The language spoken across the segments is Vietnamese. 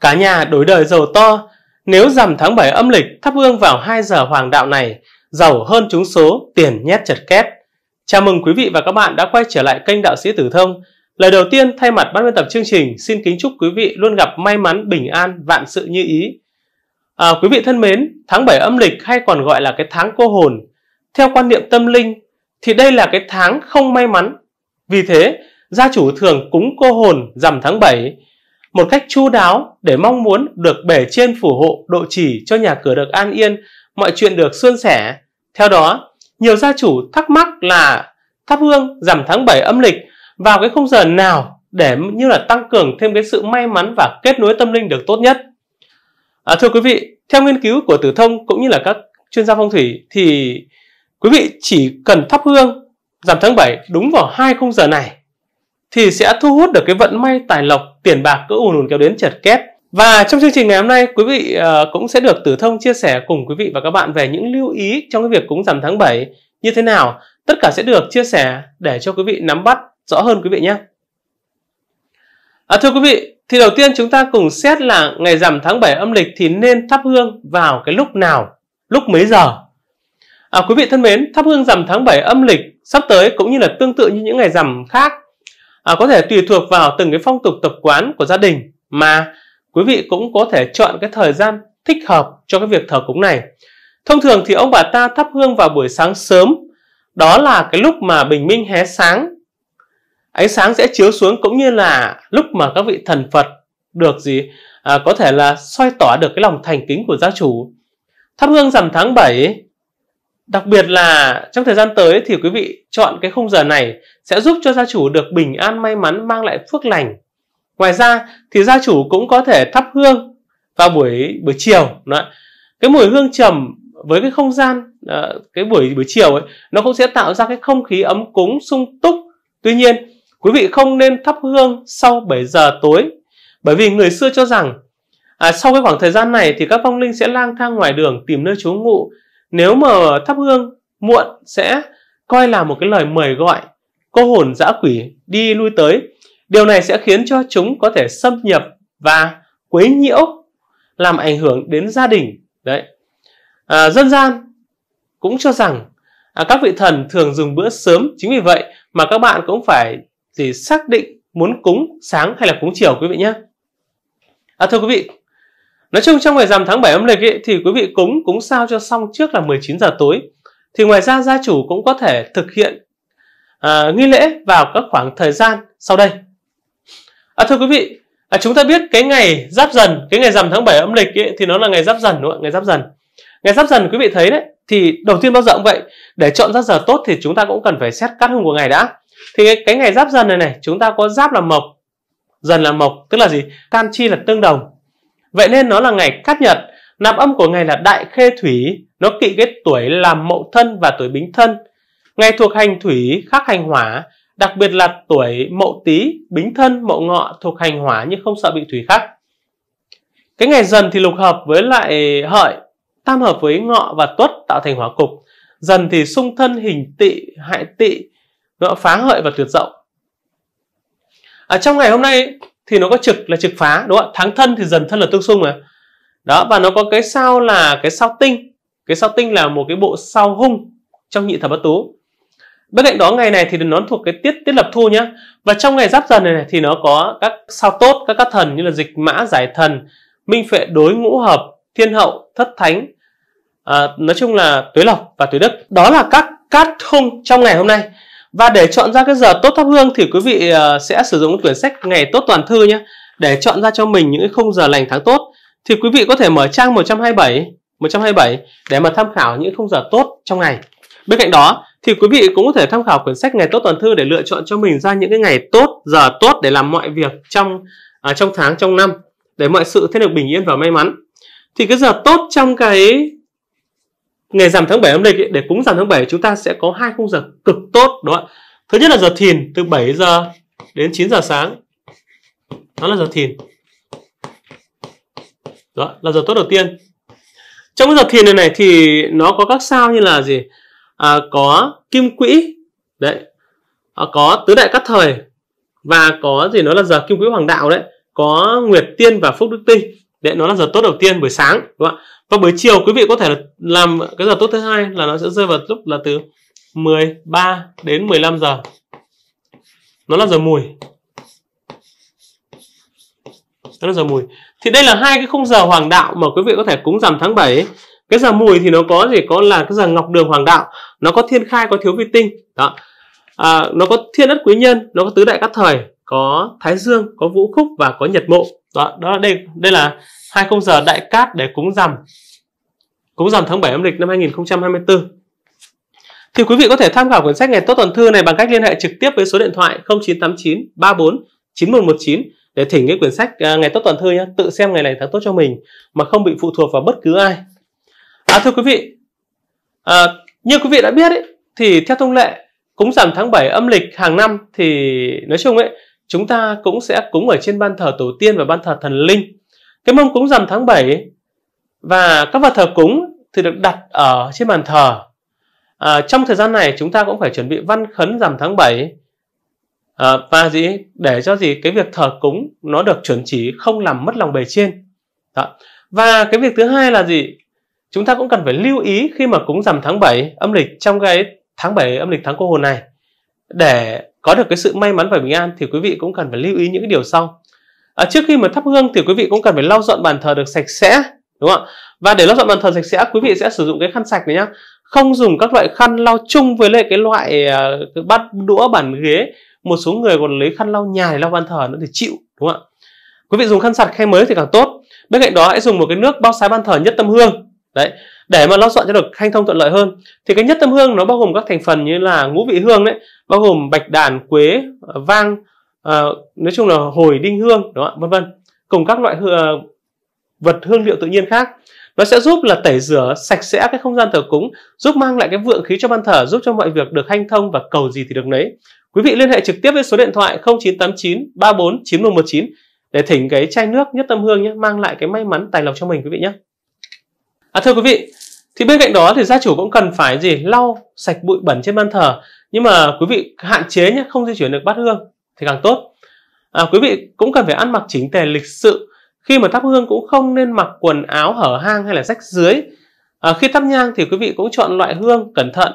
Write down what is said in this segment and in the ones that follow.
cả nhà đổi đời giàu to, nếu rằm tháng 7 âm lịch thắp hương vào 2 giờ hoàng đạo này, giàu hơn chúng số, tiền nhét chật két. Chào mừng quý vị và các bạn đã quay trở lại kênh Đạo sĩ Tử Thông. Lời đầu tiên thay mặt ban biên tập chương trình xin kính chúc quý vị luôn gặp may mắn, bình an, vạn sự như ý. À, quý vị thân mến, tháng 7 âm lịch hay còn gọi là cái tháng cô hồn. Theo quan niệm tâm linh thì đây là cái tháng không may mắn. Vì thế, gia chủ thường cúng cô hồn rằm tháng 7 một cách chu đáo để mong muốn được bể trên phù hộ độ trì cho nhà cửa được an yên, mọi chuyện được suôn sẻ. Theo đó, nhiều gia chủ thắc mắc là thắp hương giảm tháng 7 âm lịch vào cái khung giờ nào để như là tăng cường thêm cái sự may mắn và kết nối tâm linh được tốt nhất. À, thưa quý vị, theo nghiên cứu của Tử Thông cũng như là các chuyên gia phong thủy thì quý vị chỉ cần thắp hương giảm tháng 7 đúng vào hai khung giờ này thì sẽ thu hút được cái vận may tài lộc tiền bạc cứ ùn ùn kéo đến chật két và trong chương trình ngày hôm nay quý vị ờ, cũng sẽ được tử thông chia sẻ cùng quý vị và các bạn về những lưu ý trong cái việc cúng rằm tháng 7 như thế nào tất cả sẽ được chia sẻ để cho quý vị nắm bắt rõ hơn quý vị nhé à, thưa quý vị thì đầu tiên chúng ta cùng xét là ngày rằm tháng 7 âm lịch thì nên thắp hương vào cái lúc nào lúc mấy giờ à, quý vị thân mến thắp hương rằm tháng 7 âm lịch sắp tới cũng như là tương tự như những ngày rằm khác à, có thể tùy thuộc vào từng cái phong tục tập quán của gia đình mà quý vị cũng có thể chọn cái thời gian thích hợp cho cái việc thờ cúng này thông thường thì ông bà ta thắp hương vào buổi sáng sớm đó là cái lúc mà bình minh hé sáng ánh sáng sẽ chiếu xuống cũng như là lúc mà các vị thần phật được gì à, có thể là soi tỏa được cái lòng thành kính của gia chủ thắp hương rằm tháng 7 Đặc biệt là trong thời gian tới thì quý vị chọn cái khung giờ này sẽ giúp cho gia chủ được bình an may mắn mang lại phước lành. Ngoài ra thì gia chủ cũng có thể thắp hương vào buổi buổi chiều. Đó. Cái mùi hương trầm với cái không gian ờ, cái buổi buổi chiều ấy nó cũng sẽ tạo ra cái không khí ấm cúng sung túc. Tuy nhiên, quý vị không nên thắp hương sau 7 giờ tối bởi vì người xưa cho rằng à, sau cái khoảng thời gian này thì các vong linh sẽ lang thang ngoài đường tìm nơi trú ngụ nếu mà thắp hương muộn sẽ coi là một cái lời mời gọi cô hồn dã quỷ đi lui tới. Điều này sẽ khiến cho chúng có thể xâm nhập và quấy nhiễu, làm ảnh hưởng đến gia đình. Đấy. À, dân gian cũng cho rằng à, các vị thần thường dùng bữa sớm, chính vì vậy mà các bạn cũng phải thì xác định muốn cúng sáng hay là cúng chiều quý vị nhé. À, thưa quý vị, Nói chung trong ngày rằm tháng 7 âm lịch ấy, thì quý vị cúng cúng sao cho xong trước là 19 giờ tối. Thì ngoài ra gia chủ cũng có thể thực hiện à, nghi lễ vào các khoảng thời gian sau đây. À, thưa quý vị, à, chúng ta biết cái ngày giáp dần, cái ngày rằm tháng 7 âm lịch ấy, thì nó là ngày giáp dần đúng không ạ? Ngày giáp dần. Ngày giáp dần quý vị thấy đấy, thì đầu tiên bao giờ cũng vậy, để chọn ra giờ tốt thì chúng ta cũng cần phải xét cát hung của ngày đã. Thì cái, cái ngày giáp dần này này, chúng ta có giáp là mộc, dần là mộc, tức là gì? Can chi là tương đồng, Vậy nên nó là ngày cát nhật, nạp âm của ngày là đại khê thủy, nó kỵ cái tuổi làm mậu thân và tuổi bính thân. Ngày thuộc hành thủy khắc hành hỏa, đặc biệt là tuổi mậu tý, bính thân, mậu ngọ thuộc hành hỏa nhưng không sợ bị thủy khắc. Cái ngày dần thì lục hợp với lại hợi, tam hợp với ngọ và tuất tạo thành hỏa cục. Dần thì xung thân hình tị, hại tị, ngọ phá hợi và tuyệt dậu. À, trong ngày hôm nay thì nó có trực là trực phá đúng không ạ tháng thân thì dần thân là tương xung mà đó và nó có cái sao là cái sao tinh cái sao tinh là một cái bộ sao hung trong nhị thập bát tú bên cạnh đó ngày này thì nó thuộc cái tiết tiết lập thu nhá và trong ngày giáp dần này, này thì nó có các sao tốt các các thần như là dịch mã giải thần minh phệ đối ngũ hợp thiên hậu thất thánh à, nói chung là tuế lộc và tuế đức đó là các cát hung trong ngày hôm nay và để chọn ra cái giờ tốt thắp hương thì quý vị ờ, sẽ sử dụng quyển sách Ngày tốt toàn thư nhé để chọn ra cho mình những khung giờ lành tháng tốt thì quý vị có thể mở trang 127 127 để mà tham khảo những khung giờ tốt trong ngày. Bên cạnh đó thì quý vị cũng có thể tham khảo quyển sách Ngày tốt toàn thư để lựa chọn cho mình ra những cái ngày tốt, giờ tốt để làm mọi việc trong à, trong tháng trong năm để mọi sự thêm được bình yên và may mắn. Thì cái giờ tốt trong cái ngày rằm tháng 7 âm lịch ấy, để cúng rằm tháng 7 chúng ta sẽ có hai khung giờ cực tốt đúng không ạ? Thứ nhất là giờ thìn từ 7 giờ đến 9 giờ sáng. Đó là giờ thìn. Đó là giờ tốt đầu tiên. Trong cái giờ thìn này này thì nó có các sao như là gì? À, có kim quỹ đấy à, có tứ đại cát thời và có gì nó là giờ kim quỹ hoàng đạo đấy có nguyệt tiên và phúc đức tinh đấy nó là giờ tốt đầu tiên buổi sáng đúng không ạ và buổi chiều quý vị có thể là làm cái giờ tốt thứ hai là nó sẽ rơi vào lúc là từ 13 đến 15 giờ nó là giờ mùi nó là giờ mùi thì đây là hai cái khung giờ hoàng đạo mà quý vị có thể cúng giảm tháng 7 cái giờ mùi thì nó có gì có là cái giờ ngọc đường hoàng đạo nó có thiên khai có thiếu vi tinh đó à, nó có thiên đất quý nhân nó có tứ đại các thời có Thái Dương, có Vũ Khúc và có Nhật Mộ. Đó, đó đây đây là hai khung giờ đại cát để cúng rằm. Cúng rằm tháng 7 âm lịch năm 2024. Thì quý vị có thể tham khảo cuốn sách ngày tốt tuần thư này bằng cách liên hệ trực tiếp với số điện thoại 0989 34 9119 để thỉnh cái quyển sách à, ngày tốt tuần thư nhé, tự xem ngày này tháng tốt cho mình mà không bị phụ thuộc vào bất cứ ai. À thưa quý vị, à, như quý vị đã biết ấy, thì theo thông lệ cúng rằm tháng 7 âm lịch hàng năm thì nói chung ấy chúng ta cũng sẽ cúng ở trên ban thờ tổ tiên và ban thờ thần linh. Cái mâm cúng rằm tháng 7 và các vật thờ cúng thì được đặt ở trên bàn thờ. À, trong thời gian này chúng ta cũng phải chuẩn bị văn khấn rằm tháng 7 à, và gì để cho gì cái việc thờ cúng nó được chuẩn chỉ không làm mất lòng bề trên. Đó. Và cái việc thứ hai là gì? Chúng ta cũng cần phải lưu ý khi mà cúng rằm tháng 7 âm lịch trong cái tháng 7 âm lịch tháng cô hồn này để có được cái sự may mắn và bình an thì quý vị cũng cần phải lưu ý những cái điều sau à, trước khi mà thắp hương thì quý vị cũng cần phải lau dọn bàn thờ được sạch sẽ đúng không ạ và để lau dọn bàn thờ sạch sẽ quý vị sẽ sử dụng cái khăn sạch này nhá không dùng các loại khăn lau chung với lại cái loại uh, cái bát đũa bàn ghế một số người còn lấy khăn lau nhà để lau bàn thờ nữa thì chịu đúng không ạ quý vị dùng khăn sạch khay mới thì càng tốt bên cạnh đó hãy dùng một cái nước bao sái bàn thờ nhất tâm hương đấy để mà lo soạn cho được hanh thông thuận lợi hơn thì cái nhất tâm hương nó bao gồm các thành phần như là ngũ vị hương đấy bao gồm bạch đàn quế ờ, vang uh, nói chung là hồi đinh hương đó vân vân cùng các loại hương, ờ, vật hương liệu tự nhiên khác nó sẽ giúp là tẩy rửa sạch sẽ cái không gian thờ cúng giúp mang lại cái vượng khí cho ban thờ giúp cho mọi việc được hanh thông và cầu gì thì được nấy quý vị liên hệ trực tiếp với số điện thoại 0989 34 9119 để thỉnh cái chai nước nhất tâm hương nhé mang lại cái may mắn tài lộc cho mình quý vị nhé À, thưa quý vị, thì bên cạnh đó thì gia chủ cũng cần phải gì lau sạch bụi bẩn trên ban thờ. Nhưng mà quý vị hạn chế nhé, không di chuyển được bát hương thì càng tốt. À, quý vị cũng cần phải ăn mặc chỉnh tề lịch sự. Khi mà thắp hương cũng không nên mặc quần áo hở hang hay là rách dưới. À, khi thắp nhang thì quý vị cũng chọn loại hương cẩn thận.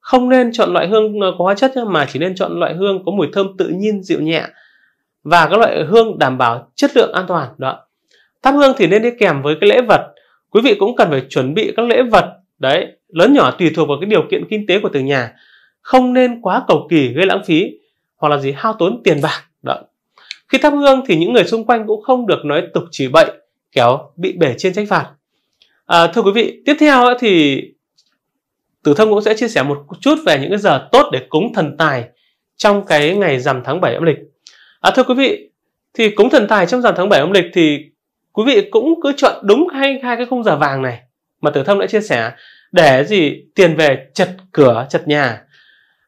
Không nên chọn loại hương ờ, có hóa chất nhé, mà chỉ nên chọn loại hương có mùi thơm tự nhiên dịu nhẹ và các loại hương đảm bảo chất lượng an toàn đó. Thắp hương thì nên đi kèm với cái lễ vật quý vị cũng cần phải chuẩn bị các lễ vật đấy lớn nhỏ tùy thuộc vào cái điều kiện kinh tế của từng nhà không nên quá cầu kỳ gây lãng phí hoặc là gì hao tốn tiền bạc đó khi thắp hương thì những người xung quanh cũng không được nói tục chỉ bậy kéo bị bể trên trách phạt à, thưa quý vị tiếp theo thì tử thông cũng sẽ chia sẻ một chút về những cái giờ tốt để cúng thần tài trong cái ngày rằm tháng 7 âm lịch à, thưa quý vị thì cúng thần tài trong rằm tháng 7 âm lịch thì quý vị cũng cứ chọn đúng hai hai cái khung giờ vàng này mà tử thông đã chia sẻ để gì tiền về chật cửa chật nhà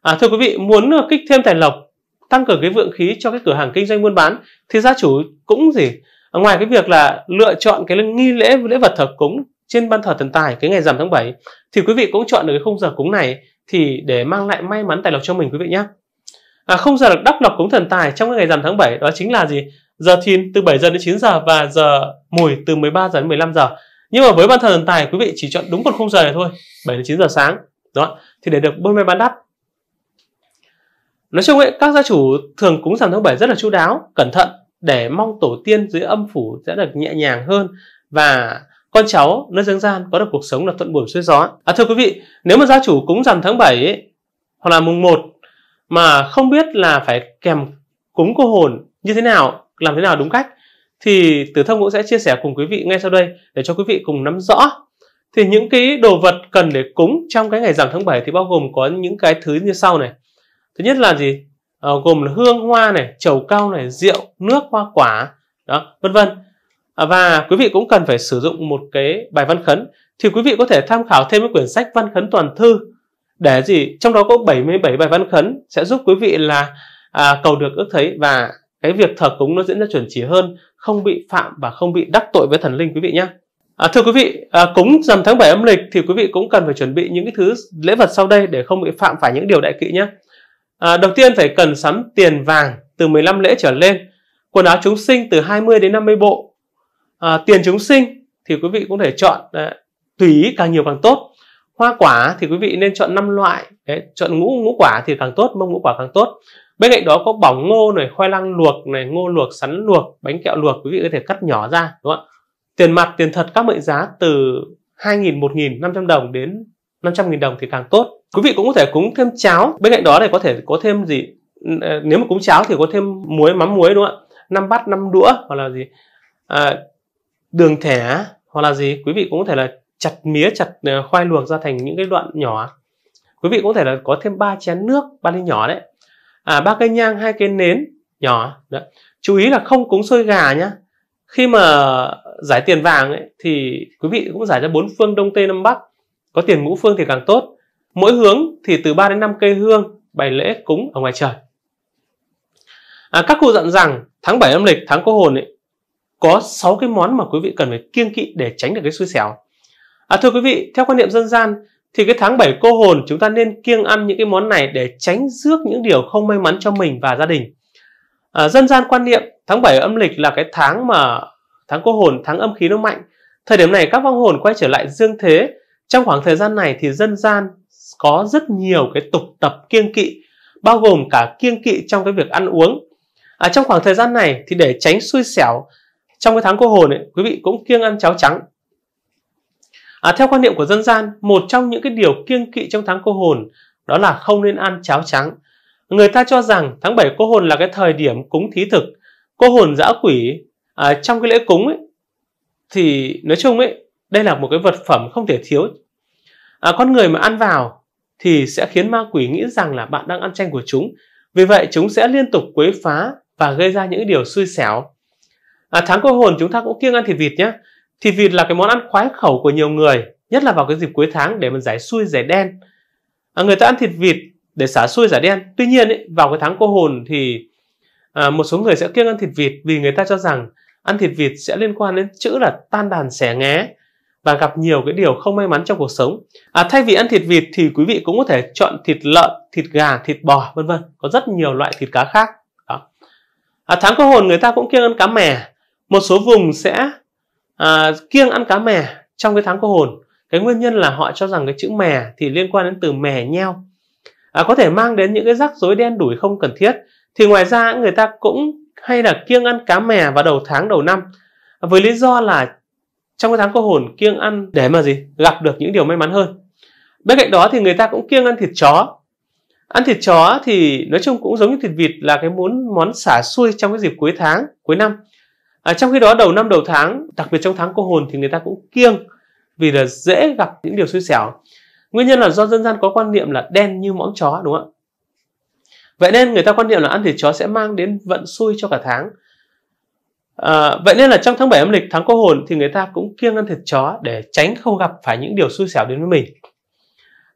à, thưa quý vị muốn kích thêm tài lộc tăng cường cái vượng khí cho cái cửa hàng kinh doanh buôn bán thì gia chủ cũng gì à, ngoài cái việc là lựa chọn cái nghi lễ lễ vật thờ cúng trên ban thờ thần tài cái ngày rằm tháng 7 thì quý vị cũng chọn được cái khung giờ cúng này thì để mang lại may mắn tài lộc cho mình quý vị nhé à, khung giờ được đắp lọc cúng thần tài trong cái ngày rằm tháng 7 đó chính là gì giờ thìn từ 7 giờ đến 9 giờ và giờ mùi từ 13 giờ đến 15 giờ. Nhưng mà với ban thần tài quý vị chỉ chọn đúng một khung giờ này thôi, 7 đến 9 giờ sáng. Đó, thì để được buôn may bán đắt. Nói chung ấy, các gia chủ thường cúng rằm tháng 7 rất là chu đáo, cẩn thận để mong tổ tiên dưới âm phủ sẽ được nhẹ nhàng hơn và con cháu nơi dương gian có được cuộc sống là thuận buồm xuôi gió. À thưa quý vị, nếu mà gia chủ cúng rằm tháng 7 ấy, hoặc là mùng 1 mà không biết là phải kèm cúng cô hồn như thế nào làm thế nào đúng cách thì tử thông cũng sẽ chia sẻ cùng quý vị ngay sau đây để cho quý vị cùng nắm rõ thì những cái đồ vật cần để cúng trong cái ngày rằm tháng 7 thì bao gồm có những cái thứ như sau này thứ nhất là gì à, gồm là hương hoa này trầu cao này rượu nước hoa quả đó vân vân à, và quý vị cũng cần phải sử dụng một cái bài văn khấn thì quý vị có thể tham khảo thêm cái quyển sách văn khấn toàn thư để gì trong đó có 77 bài văn khấn sẽ giúp quý vị là à, cầu được ước thấy và cái việc thờ cúng nó diễn ra chuẩn chỉ hơn không bị phạm và không bị đắc tội với thần linh quý vị nhé À, thưa quý vị, à, cúng dằm tháng 7 âm lịch thì quý vị cũng cần phải chuẩn bị những cái thứ lễ vật sau đây để không bị phạm phải những điều đại kỵ nhé. À, đầu tiên phải cần sắm tiền vàng từ 15 lễ trở lên, quần áo chúng sinh từ 20 đến 50 bộ. À, tiền chúng sinh thì quý vị cũng thể chọn à, tùy ý càng nhiều càng tốt. Hoa quả thì quý vị nên chọn 5 loại, đấy, chọn ngũ ngũ quả thì càng tốt, mông ngũ quả càng tốt bên cạnh đó có bỏng ngô này khoai lang luộc này ngô luộc sắn luộc bánh kẹo luộc quý vị có thể cắt nhỏ ra đúng không ạ tiền mặt tiền thật các mệnh giá từ 2.000, 1.500 000 đồng đến 500.000 đồng thì càng tốt. Quý vị cũng có thể cúng thêm cháo. Bên cạnh đó này có thể có thêm gì? Ờ, nếu mà cúng cháo thì có thêm muối, mắm muối đúng không ạ? 5 bát, năm đũa hoặc là gì? À, đường thẻ hoặc là gì? Quý vị cũng có thể là chặt mía, chặt ờ, khoai luộc ra thành những cái đoạn nhỏ. Quý vị cũng có thể là có thêm ba chén nước, ba ly nhỏ đấy à, ba cây nhang hai cây nến nhỏ đó. chú ý là không cúng sôi gà nhá khi mà giải tiền vàng ấy, thì quý vị cũng giải ra bốn phương đông tây nam bắc có tiền ngũ phương thì càng tốt mỗi hướng thì từ 3 đến 5 cây hương bày lễ cúng ở ngoài trời à, các cụ dặn rằng tháng 7 âm lịch tháng cô hồn ấy, có 6 cái món mà quý vị cần phải kiêng kỵ để tránh được cái xui xẻo à, thưa quý vị theo quan niệm dân gian thì cái tháng 7 cô hồn chúng ta nên kiêng ăn những cái món này để tránh rước những điều không may mắn cho mình và gia đình. À, dân gian quan niệm tháng 7 âm lịch là cái tháng mà tháng cô hồn, tháng âm khí nó mạnh. Thời điểm này các vong hồn quay trở lại dương thế. Trong khoảng thời gian này thì dân gian có rất nhiều cái tục tập kiêng kỵ, bao gồm cả kiêng kỵ trong cái việc ăn uống. À, trong khoảng thời gian này thì để tránh xui xẻo trong cái tháng cô hồn ấy, quý vị cũng kiêng ăn cháo trắng À, theo quan niệm của dân gian, một trong những cái điều kiêng kỵ trong tháng cô hồn đó là không nên ăn cháo trắng. Người ta cho rằng tháng 7 cô hồn là cái thời điểm cúng thí thực. Cô hồn dã quỷ à, trong cái lễ cúng ấy thì nói chung ấy đây là một cái vật phẩm không thể thiếu. À, con người mà ăn vào thì sẽ khiến ma quỷ nghĩ rằng là bạn đang ăn tranh của chúng. Vì vậy chúng sẽ liên tục quấy phá và gây ra những điều xui xẻo. À, tháng cô hồn chúng ta cũng kiêng ăn thịt vịt nhé. Thịt vịt là cái món ăn khoái khẩu của nhiều người, nhất là vào cái dịp cuối tháng để mà giải xui giải đen. À, người ta ăn thịt vịt để xả xui giải đen. Tuy nhiên ý, vào cái tháng cô hồn thì à, một số người sẽ kiêng ăn thịt vịt vì người ta cho rằng ăn thịt vịt sẽ liên quan đến chữ là tan đàn xẻ ngé và gặp nhiều cái điều không may mắn trong cuộc sống. À, thay vì ăn thịt vịt thì quý vị cũng có thể chọn thịt lợn, thịt gà, thịt bò vân vân. Có rất nhiều loại thịt cá khác. Đó. À, tháng cô hồn người ta cũng kiêng ăn cá mè. Một số vùng sẽ à, kiêng ăn cá mè trong cái tháng cô hồn cái nguyên nhân là họ cho rằng cái chữ mè thì liên quan đến từ mè nheo à, có thể mang đến những cái rắc rối đen đủi không cần thiết thì ngoài ra người ta cũng hay là kiêng ăn cá mè vào đầu tháng đầu năm với lý do là trong cái tháng cô hồn kiêng ăn để mà gì gặp được những điều may mắn hơn bên cạnh đó thì người ta cũng kiêng ăn thịt chó ăn thịt chó thì nói chung cũng giống như thịt vịt là cái muốn món xả xuôi trong cái dịp cuối tháng cuối năm à, trong khi đó đầu năm đầu tháng đặc biệt trong tháng cô hồn thì người ta cũng kiêng vì là dễ gặp những điều xui xẻo nguyên nhân là do dân gian có quan niệm là đen như mõm chó đúng không ạ vậy nên người ta quan niệm là ăn thịt chó sẽ mang đến vận xui cho cả tháng à, vậy nên là trong tháng 7 âm lịch tháng cô hồn thì người ta cũng kiêng ăn thịt chó để tránh không gặp phải những điều xui xẻo đến với mình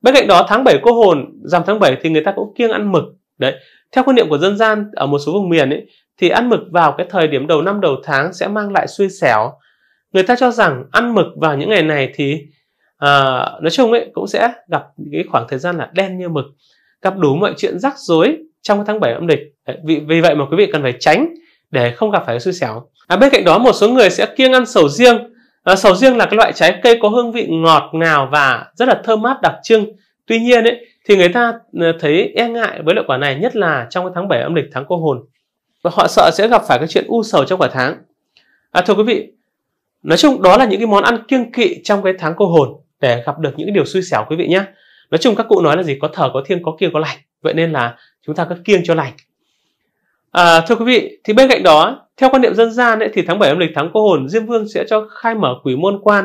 bên cạnh đó tháng 7 cô hồn rằm tháng 7 thì người ta cũng kiêng ăn mực đấy theo quan niệm của dân gian ở một số vùng miền ấy thì ăn mực vào cái thời điểm đầu năm đầu tháng sẽ mang lại xui xẻo người ta cho rằng ăn mực vào những ngày này thì à, nói chung ấy cũng sẽ gặp cái khoảng thời gian là đen như mực gặp đủ mọi chuyện rắc rối trong tháng 7 âm lịch vì, vì vậy mà quý vị cần phải tránh để không gặp phải xui xẻo à, bên cạnh đó một số người sẽ kiêng ăn sầu riêng à, sầu riêng là cái loại trái cây có hương vị ngọt ngào và rất là thơm mát đặc trưng tuy nhiên ấy thì người ta ờ, thấy e ngại với loại quả này nhất là trong tháng 7 âm lịch tháng cô hồn và họ sợ sẽ gặp phải cái chuyện u sầu trong cả tháng. À, thưa quý vị, nói chung đó là những cái món ăn kiêng kỵ trong cái tháng cô hồn để gặp được những cái điều xui xẻo quý vị nhé. Nói chung các cụ nói là gì có thờ có thiêng có kiêng có lành, vậy nên là chúng ta cứ kiêng cho lành. À, thưa quý vị, thì bên cạnh đó, theo quan niệm dân gian ấy, thì tháng 7 âm lịch tháng cô hồn Diêm Vương sẽ cho khai mở quỷ môn quan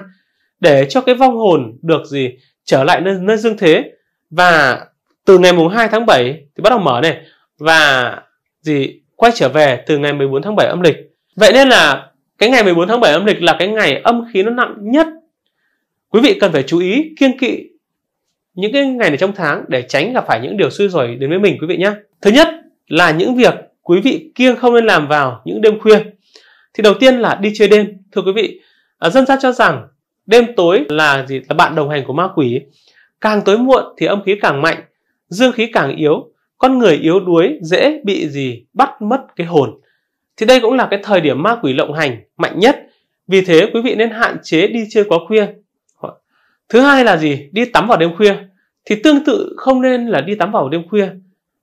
để cho cái vong hồn được gì trở lại nơi, nơi dương thế và từ ngày mùng 2 tháng 7 thì bắt đầu mở này và gì quay trở về từ ngày 14 tháng 7 âm lịch. Vậy nên là cái ngày 14 tháng 7 âm lịch là cái ngày âm khí nó nặng nhất. Quý vị cần phải chú ý kiêng kỵ những cái ngày này trong tháng để tránh gặp phải những điều xui rồi đến với mình quý vị nhé. Thứ nhất là những việc quý vị kiêng không nên làm vào những đêm khuya. Thì đầu tiên là đi chơi đêm. Thưa quý vị, à, dân gian cho rằng đêm tối là gì là bạn đồng hành của ma quỷ. Càng tối muộn thì âm khí càng mạnh, dương khí càng yếu con người yếu đuối dễ bị gì bắt mất cái hồn thì đây cũng là cái thời điểm ma quỷ lộng hành mạnh nhất vì thế quý vị nên hạn chế đi chơi quá khuya thứ hai là gì đi tắm vào đêm khuya thì tương tự không nên là đi tắm vào đêm khuya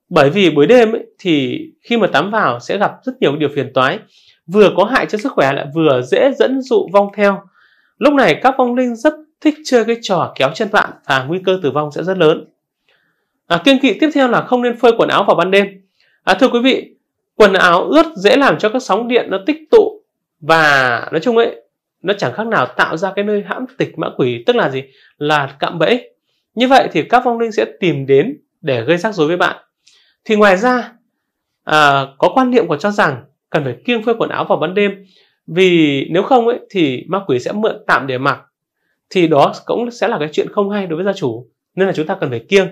bởi vì buổi đêm ấy, thì khi mà tắm vào sẽ gặp rất nhiều điều phiền toái vừa có hại cho sức khỏe lại vừa dễ dẫn dụ vong theo lúc này các vong linh rất thích chơi cái trò kéo chân bạn và nguy cơ tử vong sẽ rất lớn À, kiêng kỵ tiếp theo là không nên phơi quần áo vào ban đêm. À, thưa quý vị, quần áo ướt dễ làm cho các sóng điện nó tích tụ và nói chung ấy nó chẳng khác nào tạo ra cái nơi hãm tịch mã quỷ tức là gì là cạm bẫy như vậy thì các vong linh sẽ tìm đến để gây rắc rối với bạn thì ngoài ra à, có quan niệm còn cho rằng cần phải kiêng phơi quần áo vào ban đêm vì nếu không ấy thì ma quỷ sẽ mượn tạm để mặc thì đó cũng sẽ là cái chuyện không hay đối với gia chủ nên là chúng ta cần phải kiêng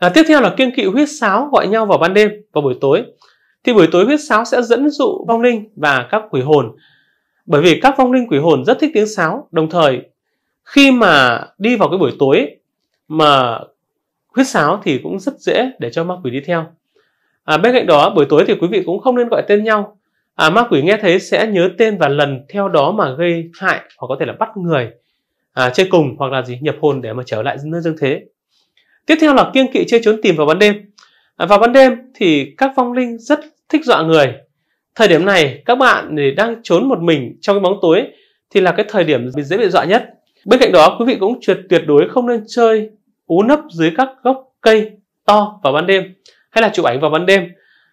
À, tiếp theo là kiêng kỵ huyết sáo gọi nhau vào ban đêm và buổi tối. Thì buổi tối huyết sáo sẽ dẫn dụ vong linh và các quỷ hồn. Bởi vì các vong linh quỷ hồn rất thích tiếng sáo, đồng thời khi mà đi vào cái buổi tối mà huyết sáo thì cũng rất dễ để cho ma quỷ đi theo. À, bên cạnh đó buổi tối thì quý vị cũng không nên gọi tên nhau. À, ma quỷ nghe thấy sẽ nhớ tên và lần theo đó mà gây hại hoặc có thể là bắt người à, chơi cùng hoặc là gì nhập hồn để mà trở lại nơi dương thế Tiếp theo là kiêng kỵ chơi trốn tìm vào ban đêm. À, vào ban đêm thì các vong linh rất thích dọa người. Thời điểm này các bạn thì đang trốn một mình trong cái bóng tối thì là cái thời điểm dễ bị dọa nhất. Bên cạnh đó quý vị cũng tuyệt tuyệt đối không nên chơi ú nấp dưới các gốc cây to vào ban đêm hay là chụp ảnh vào ban đêm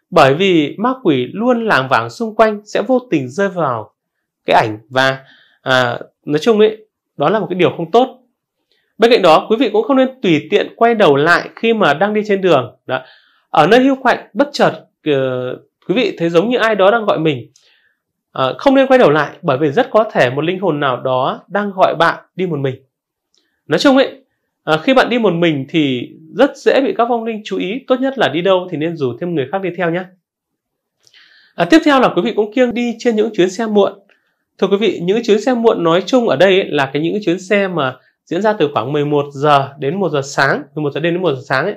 bởi vì ma quỷ luôn làng vàng xung quanh sẽ vô tình rơi vào cái ảnh và à, nói chung ấy đó là một cái điều không tốt Bên cạnh đó, quý vị cũng không nên tùy tiện quay đầu lại khi mà đang đi trên đường. Đó. Ở nơi hưu quạnh, bất chợt uh, quý vị thấy giống như ai đó đang gọi mình. Uh, không nên quay đầu lại bởi vì rất có thể một linh hồn nào đó đang gọi bạn đi một mình. Nói chung ấy, uh, khi bạn đi một mình thì rất dễ bị các vong linh chú ý. Tốt nhất là đi đâu thì nên rủ thêm người khác đi theo nhé. À, tiếp theo là quý vị cũng kiêng đi trên những chuyến xe muộn. Thưa quý vị, những chuyến xe muộn nói chung ở đây ấy, là cái những chuyến xe mà diễn ra từ khoảng 11 giờ đến 1 giờ sáng, 11 giờ đêm đến 1 giờ sáng ấy.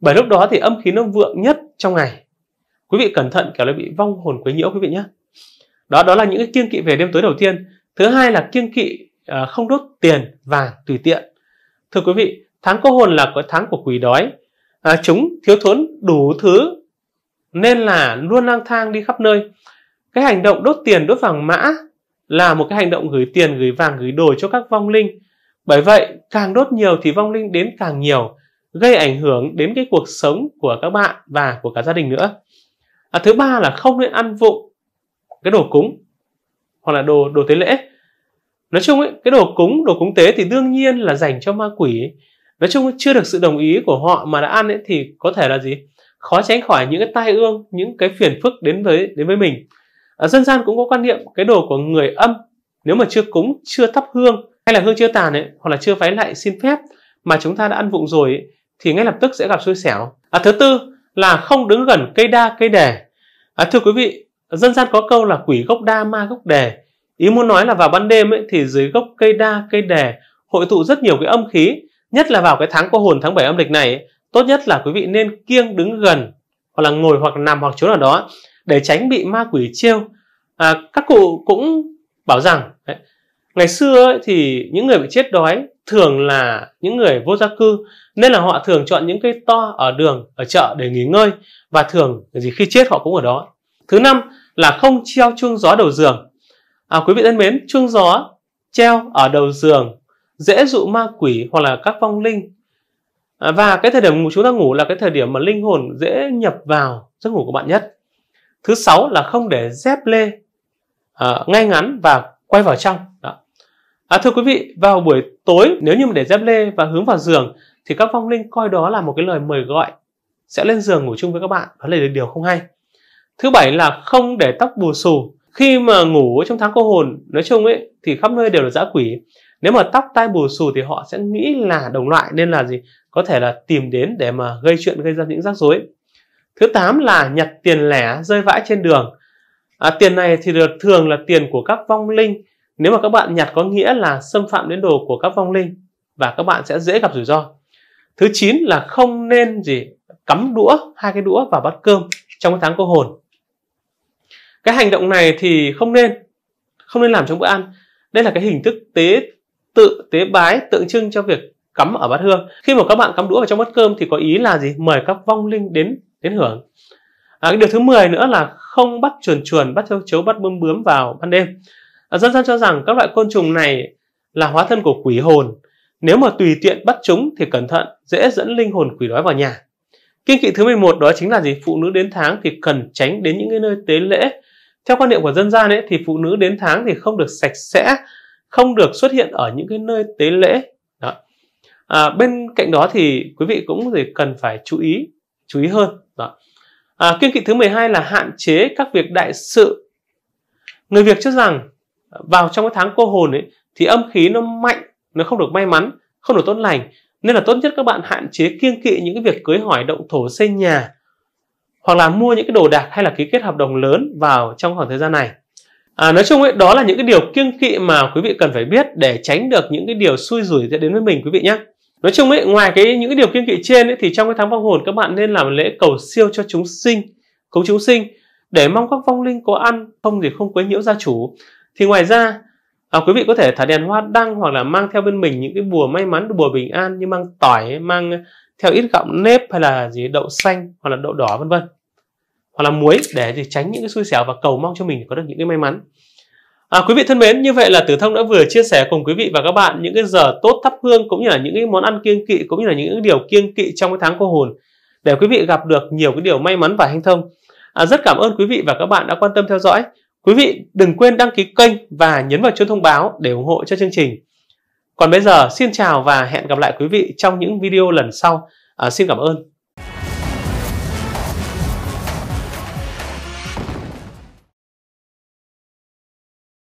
Bởi lúc đó thì âm khí nó vượng nhất trong ngày. Quý vị cẩn thận kẻo lại bị vong hồn quấy nhiễu quý vị nhé. Đó đó là những cái kiêng kỵ về đêm tối đầu tiên. Thứ hai là kiêng kỵ uh, không đốt tiền vàng tùy tiện. Thưa quý vị, tháng cô hồn là cái tháng của quỷ đói. À, chúng thiếu thốn đủ thứ nên là luôn lang thang đi khắp nơi. Cái hành động đốt tiền, đốt vàng mã là một cái hành động gửi tiền, gửi vàng, gửi đồ cho các vong linh bởi vậy, càng đốt nhiều thì vong linh đến càng nhiều, gây ảnh hưởng đến cái cuộc sống của các bạn và của cả gia đình nữa. À, thứ ba là không nên ăn vụng cái đồ cúng hoặc là đồ đồ tế lễ. Nói chung ấy, cái đồ cúng, đồ cúng tế thì đương nhiên là dành cho ma quỷ. Nói chung chưa được sự đồng ý của họ mà đã ăn ấy, thì có thể là gì? Khó tránh khỏi những cái tai ương, những cái phiền phức đến với đến với mình. À, dân gian cũng có quan niệm cái đồ của người âm nếu mà chưa cúng, chưa thắp hương hay là hương chưa tàn ấy, hoặc là chưa váy lại xin phép mà chúng ta đã ăn vụng rồi ấy, thì ngay lập tức sẽ gặp xui xẻo. À, thứ tư là không đứng gần cây đa cây đề. À, thưa quý vị, dân gian có câu là quỷ gốc đa ma gốc đề. Ý muốn nói là vào ban đêm ấy, thì dưới gốc cây đa cây đề hội tụ rất nhiều cái âm khí, nhất là vào cái tháng cô hồn tháng 7 âm lịch này, ấy, tốt nhất là quý vị nên kiêng đứng gần hoặc là ngồi hoặc nằm hoặc chỗ nào đó để tránh bị ma quỷ trêu. À, các cụ cũng bảo rằng ngày xưa ấy, thì những người bị chết đói thường là những người vô gia cư nên là họ thường chọn những cây to ở đường ở chợ để nghỉ ngơi và thường gì khi chết họ cũng ở đó thứ năm là không treo chuông gió đầu giường à, quý vị thân mến chuông gió treo ở đầu giường dễ dụ ma quỷ hoặc là các vong linh à, và cái thời điểm chúng ta ngủ là cái thời điểm mà linh hồn dễ nhập vào giấc ngủ của bạn nhất thứ sáu là không để dép lê à, ngay ngắn và quay vào trong đó. À, thưa quý vị vào buổi tối nếu như mà để dép lê và hướng vào giường thì các vong linh coi đó là một cái lời mời gọi sẽ lên giường ngủ chung với các bạn đó là điều không hay thứ bảy là không để tóc bù xù khi mà ngủ trong tháng cô hồn nói chung ấy thì khắp nơi đều là dã quỷ nếu mà tóc tai bù xù thì họ sẽ nghĩ là đồng loại nên là gì có thể là tìm đến để mà gây chuyện gây ra những rắc rối thứ tám là nhặt tiền lẻ rơi vãi trên đường À, tiền này thì được thường là tiền của các vong linh. Nếu mà các bạn nhặt có nghĩa là xâm phạm đến đồ của các vong linh và các bạn sẽ dễ gặp rủi ro. Thứ chín là không nên gì cắm đũa, hai cái đũa vào bát cơm trong cái tháng cô hồn. Cái hành động này thì không nên, không nên làm trong bữa ăn. Đây là cái hình thức tế tự tế bái tượng trưng cho việc cắm ở bát hương. Khi mà các bạn cắm đũa vào trong bát cơm thì có ý là gì? Mời các vong linh đến đến hưởng à, cái điều thứ 10 nữa là không bắt chuồn chuồn bắt châu chấu bắt bướm bướm vào ban đêm à, dân gian cho rằng các loại côn trùng này là hóa thân của quỷ hồn nếu mà tùy tiện bắt chúng thì cẩn thận dễ dẫn linh hồn quỷ đói vào nhà Kiên kỵ thứ 11 đó chính là gì? Phụ nữ đến tháng thì cần tránh đến những cái nơi tế lễ. Theo quan niệm của dân gian ấy, thì phụ nữ đến tháng thì không được sạch sẽ, không được xuất hiện ở những cái nơi tế lễ. Đó. À, bên cạnh đó thì quý vị cũng cần phải chú ý, chú ý hơn. Đó à, kiên kỵ thứ 12 là hạn chế các việc đại sự người việt cho rằng vào trong cái tháng cô hồn ấy thì âm khí nó mạnh nó không được may mắn không được tốt lành nên là tốt nhất các bạn hạn chế kiêng kỵ những cái việc cưới hỏi động thổ xây nhà hoặc là mua những cái đồ đạc hay là ký kết hợp đồng lớn vào trong khoảng thời gian này à, nói chung ấy đó là những cái điều kiêng kỵ mà quý vị cần phải biết để tránh được những cái điều xui rủi dẫn đến với mình quý vị nhé nói chung ấy ngoài cái những cái điều kiêng kỵ trên ấy, thì trong cái tháng vong hồn các bạn nên làm lễ cầu siêu cho chúng sinh cúng chúng sinh để mong các vong linh có ăn không thì không quấy nhiễu gia chủ thì ngoài ra à, quý vị có thể thả đèn hoa đăng hoặc là mang theo bên mình những cái bùa may mắn bùa bình an như mang tỏi mang theo ít gạo nếp hay là gì đậu xanh hoặc là đậu đỏ vân vân hoặc là muối để thì tránh những cái xui xẻo và cầu mong cho mình có được những cái may mắn À, quý vị thân mến, như vậy là Tử Thông đã vừa chia sẻ cùng quý vị và các bạn những cái giờ tốt thắp hương cũng như là những cái món ăn kiêng kỵ cũng như là những điều kiêng kỵ trong cái tháng cô hồn để quý vị gặp được nhiều cái điều may mắn và hanh thông. À, rất cảm ơn quý vị và các bạn đã quan tâm theo dõi. Quý vị đừng quên đăng ký kênh và nhấn vào chuông thông báo để ủng hộ cho chương trình. Còn bây giờ xin chào và hẹn gặp lại quý vị trong những video lần sau. À, xin cảm ơn.